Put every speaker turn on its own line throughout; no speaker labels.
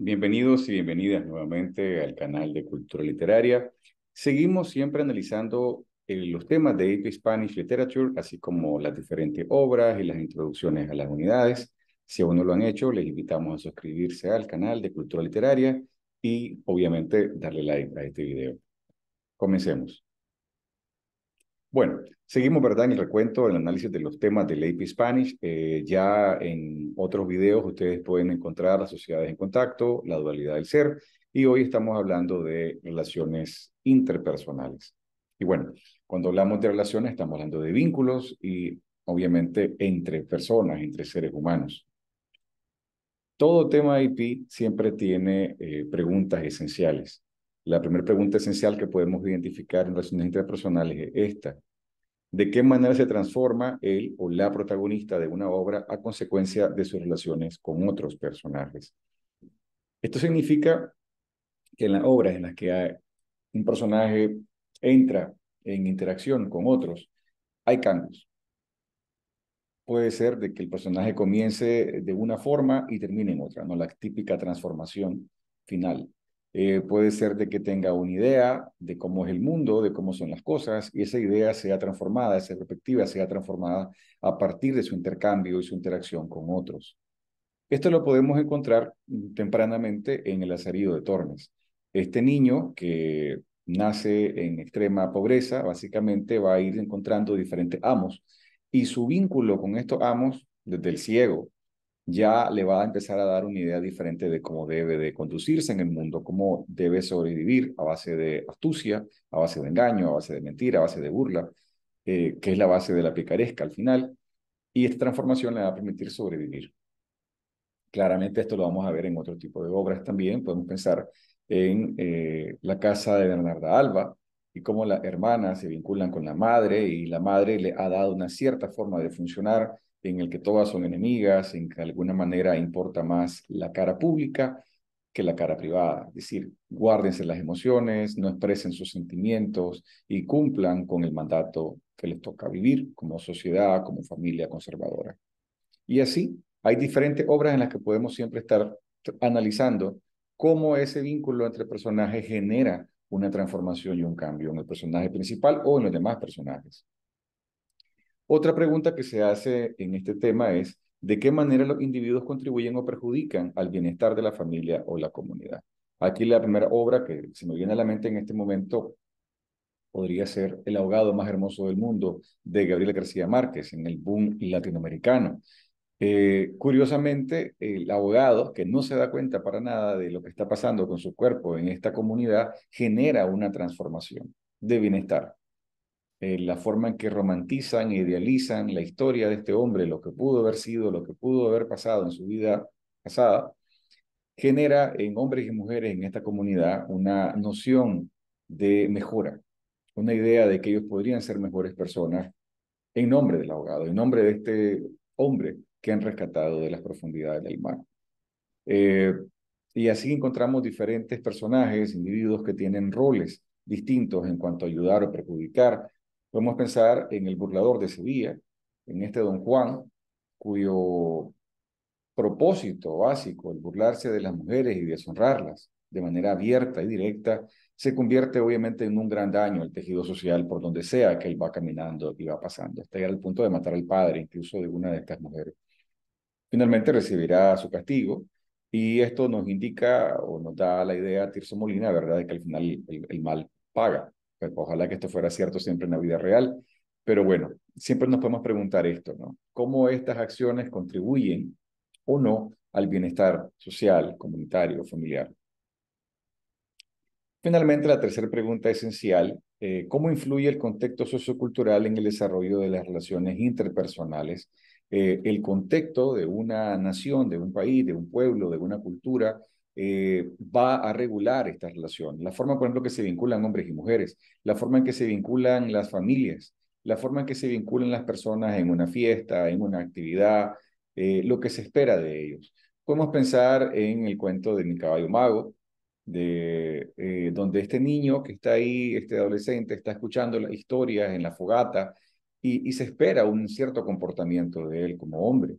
Bienvenidos y bienvenidas nuevamente al canal de Cultura Literaria. Seguimos siempre analizando eh, los temas de AP Spanish Literature, así como las diferentes obras y las introducciones a las unidades. Si aún no lo han hecho, les invitamos a suscribirse al canal de Cultura Literaria y obviamente darle like a este video. Comencemos. Bueno, seguimos, ¿verdad?, en el recuento, en el análisis de los temas del AP Spanish. Eh, ya en otros videos ustedes pueden encontrar las sociedades en contacto, la dualidad del ser, y hoy estamos hablando de relaciones interpersonales. Y bueno, cuando hablamos de relaciones estamos hablando de vínculos y obviamente entre personas, entre seres humanos. Todo tema IP siempre tiene eh, preguntas esenciales. La primera pregunta esencial que podemos identificar en relaciones interpersonales es esta. ¿De qué manera se transforma el o la protagonista de una obra a consecuencia de sus relaciones con otros personajes? Esto significa que en las obras en las que un personaje entra en interacción con otros, hay cambios. Puede ser de que el personaje comience de una forma y termine en otra, ¿no? La típica transformación final. Eh, puede ser de que tenga una idea de cómo es el mundo, de cómo son las cosas, y esa idea sea transformada, esa perspectiva sea transformada a partir de su intercambio y su interacción con otros. Esto lo podemos encontrar tempranamente en el azarío de Tormes. Este niño que nace en extrema pobreza, básicamente va a ir encontrando diferentes amos, y su vínculo con estos amos, desde el ciego ya le va a empezar a dar una idea diferente de cómo debe de conducirse en el mundo, cómo debe sobrevivir a base de astucia, a base de engaño, a base de mentira, a base de burla, eh, que es la base de la picaresca al final, y esta transformación le va a permitir sobrevivir. Claramente esto lo vamos a ver en otro tipo de obras también, podemos pensar en eh, La casa de Bernarda Alba, y cómo las hermanas se vinculan con la madre y la madre le ha dado una cierta forma de funcionar en el que todas son enemigas, en que de alguna manera importa más la cara pública que la cara privada. Es decir, guárdense las emociones, no expresen sus sentimientos y cumplan con el mandato que les toca vivir como sociedad, como familia conservadora. Y así, hay diferentes obras en las que podemos siempre estar analizando cómo ese vínculo entre personajes genera una transformación y un cambio en el personaje principal o en los demás personajes. Otra pregunta que se hace en este tema es, ¿de qué manera los individuos contribuyen o perjudican al bienestar de la familia o la comunidad? Aquí la primera obra que se me viene a la mente en este momento podría ser El ahogado más hermoso del mundo de Gabriel García Márquez en el boom latinoamericano. Eh, curiosamente, el abogado, que no se da cuenta para nada de lo que está pasando con su cuerpo en esta comunidad, genera una transformación de bienestar. Eh, la forma en que romantizan, idealizan la historia de este hombre, lo que pudo haber sido, lo que pudo haber pasado en su vida pasada, genera en hombres y mujeres en esta comunidad una noción de mejora, una idea de que ellos podrían ser mejores personas en nombre del abogado, en nombre de este hombre que han rescatado de las profundidades del mar. Eh, y así encontramos diferentes personajes, individuos que tienen roles distintos en cuanto a ayudar o perjudicar. Podemos pensar en el burlador de Sevilla, en este don Juan, cuyo propósito básico, el burlarse de las mujeres y deshonrarlas de manera abierta y directa, se convierte obviamente en un gran daño al tejido social por donde sea que él va caminando y va pasando, hasta llegar al punto de matar al padre incluso de una de estas mujeres finalmente recibirá su castigo. Y esto nos indica o nos da la idea Tirso Molina, ¿verdad?, de que al final el, mal paga. ojalá que esto fuera cierto siempre en la vida real. Pero bueno, siempre nos podemos preguntar esto, ¿no? ¿Cómo estas acciones contribuyen o no al bienestar social, comunitario, familiar? Finalmente, la tercera pregunta esencial, eh, ¿cómo influye el contexto sociocultural en el desarrollo de las relaciones interpersonales eh, el contexto de una nación, de un país, de un pueblo, de una cultura, eh, va a regular esta relación. La forma, por ejemplo, que se vinculan hombres y mujeres, la forma en que se vinculan las familias, la forma en que se vinculan las personas en una fiesta, en una actividad, eh, lo que se espera de ellos. Podemos pensar en el cuento de Mi caballo mago, de, donde este niño que está ahí, este adolescente, está escuchando las historias en la fogata, y, se espera un cierto comportamiento de él como hombre.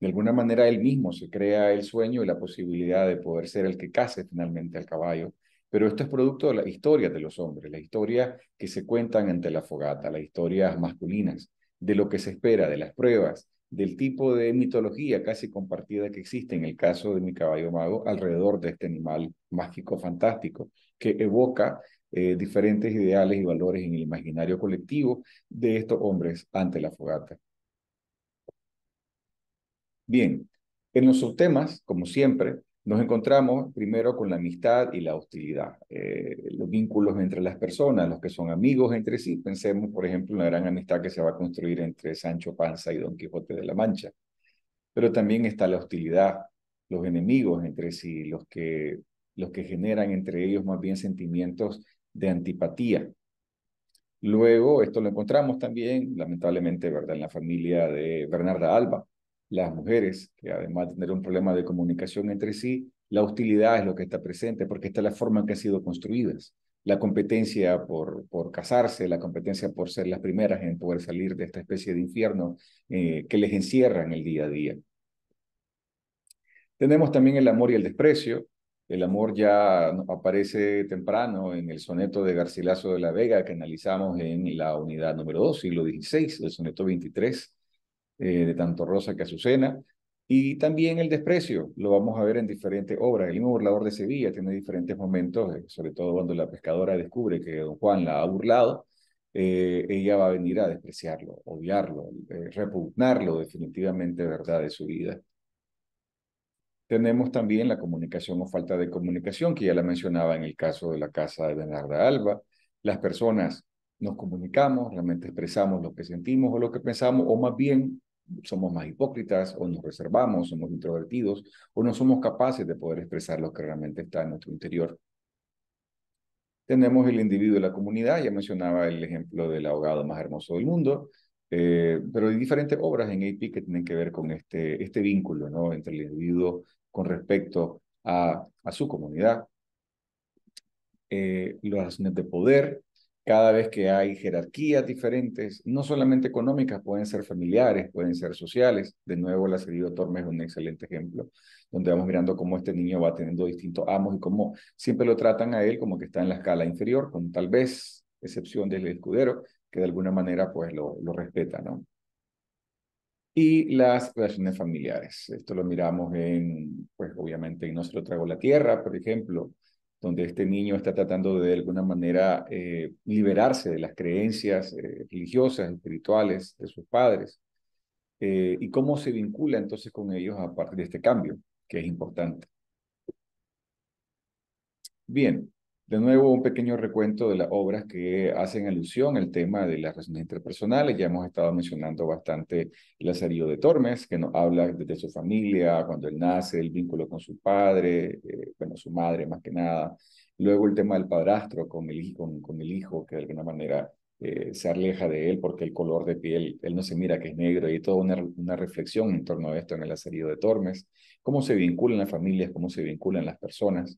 De alguna manera él mismo se crea el sueño y la posibilidad de poder ser el que case finalmente al caballo. Pero esto es producto de la historia de los hombres, la historia que se cuentan ante la fogata, las historias masculinas, de lo que se espera, de las pruebas, del tipo de mitología casi compartida que existe en el caso de mi caballo mago alrededor de este animal mágico fantástico, que evoca eh, diferentes ideales y valores en el imaginario colectivo de estos hombres ante la fogata. Bien, en los subtemas, como siempre, nos encontramos primero con la amistad y la hostilidad, eh, los vínculos entre las personas, los que son amigos entre sí. Pensemos, por ejemplo, en la gran amistad que se va a construir entre Sancho Panza y Don Quijote de la Mancha. Pero también está la hostilidad, los enemigos entre sí, los que, los que generan entre ellos más bien sentimientos de antipatía. Luego, esto lo encontramos también, lamentablemente, ¿verdad? en la familia de Bernarda Alba. Las mujeres, que además de tener un problema de comunicación entre sí, la hostilidad es lo que está presente, porque está la forma en que han sido construidas. La competencia por, por casarse, la competencia por ser las primeras en poder salir de esta especie de infierno eh, que les encierra en el día a día. Tenemos también el amor y el desprecio, el amor ya aparece temprano en el soneto de Garcilaso de la Vega que analizamos en la unidad número 2, siglo XVI, el soneto 23 eh, de Tanto Rosa que Azucena, y también el desprecio, lo vamos a ver en diferentes obras. El mismo burlador de Sevilla tiene diferentes momentos, eh, sobre todo cuando la pescadora descubre que don Juan la ha burlado, eh, ella va a venir a despreciarlo, odiarlo, repugnarlo definitivamente, ¿verdad?, de su vida. Tenemos también la comunicación o falta de comunicación, que ya la mencionaba en el caso de la casa de Bernarda Alba. Las personas nos comunicamos, realmente expresamos lo que sentimos o lo que pensamos, o más bien somos más hipócritas o nos reservamos, somos introvertidos o no somos capaces de poder expresar lo que realmente está en nuestro interior. Tenemos el individuo y la comunidad, ya mencionaba el ejemplo del abogado más hermoso del mundo, eh, pero hay diferentes obras en AP que tienen que ver con este, este vínculo ¿no? entre el individuo con respecto a, su comunidad. Eh, los las de poder, cada vez que hay jerarquías diferentes, no solamente económicas, pueden ser familiares, pueden ser sociales. De nuevo, la serie Tormes es un excelente ejemplo, donde vamos mirando cómo este niño va teniendo distintos amos y cómo siempre lo tratan a él como que está en la escala inferior, con tal vez excepción del escudero, de alguna manera pues lo, lo respeta, ¿no? Y las relaciones familiares. Esto lo miramos en, pues obviamente, en No se lo trago la tierra, por ejemplo, donde este niño está tratando de, de alguna manera eh, liberarse de las creencias eh, religiosas, espirituales de sus padres, eh, y cómo se vincula entonces con ellos a partir de este cambio, que es importante. Bien, de nuevo, un pequeño recuento de las obras que hacen alusión al tema de las relaciones interpersonales. Ya hemos estado mencionando bastante el azarío de Tormes, que nos habla de, su familia, cuando él nace, el vínculo con su padre, eh, bueno, su madre más que nada. Luego el tema del padrastro con el, el hijo, que de alguna manera eh, se aleja de él porque el color de piel, él no se mira que es negro, y toda una, una reflexión en torno a esto en el azarío de Tormes. Cómo se vinculan las familias, cómo se vinculan las personas.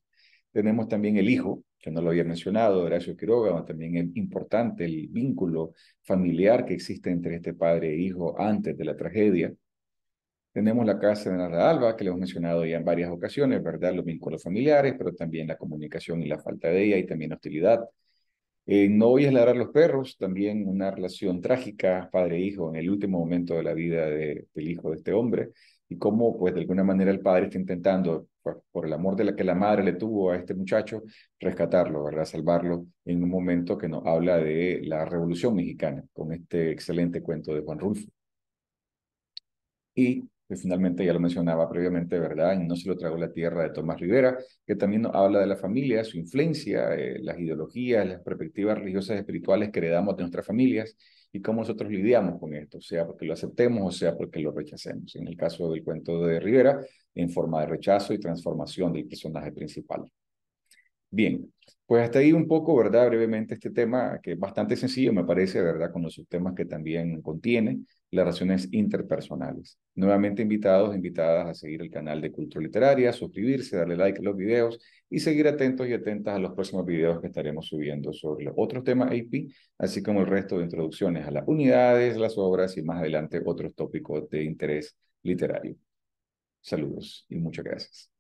Tenemos también el hijo, que no lo había mencionado, Horacio Quiroga, también es importante el vínculo familiar que existe entre este padre e hijo antes de la tragedia. Tenemos la casa de Narda Alba, que le hemos mencionado ya en varias ocasiones, ¿verdad? Los vínculos familiares, pero también la comunicación y la falta de ella y también hostilidad. no voy a ladrar los perros, también una relación trágica padre-hijo e en el último momento de la vida del hijo de este hombre y cómo, pues, de alguna manera el padre está intentando por el amor de la que la madre le tuvo a este muchacho, rescatarlo, ¿verdad? Salvarlo en un momento que nos habla de la Revolución Mexicana, con este excelente cuento de Juan Rulfo. Y pues, finalmente, ya lo mencionaba previamente, ¿verdad? Y no se lo tragó la tierra de Tomás Rivera, que también nos habla de la familia, su influencia, eh, las ideologías, las perspectivas religiosas y espirituales que heredamos de nuestras familias y cómo nosotros lidiamos con esto, sea porque lo aceptemos o sea porque lo rechacemos. En el caso del cuento de Rivera, en forma de rechazo y transformación del personaje principal. Bien, pues hasta ahí un poco, ¿verdad? Brevemente este tema, que es bastante sencillo, me parece, ¿verdad? Con los subtemas que también contiene, las relaciones interpersonales. Nuevamente invitados, invitadas a seguir el canal de Cultura Literaria, suscribirse, darle like a los videos y seguir atentos y atentas a los próximos videos que estaremos subiendo sobre los otros temas AP, así como el resto de introducciones a las unidades, las obras y más adelante otros tópicos de interés literario. Saludos y muchas gracias.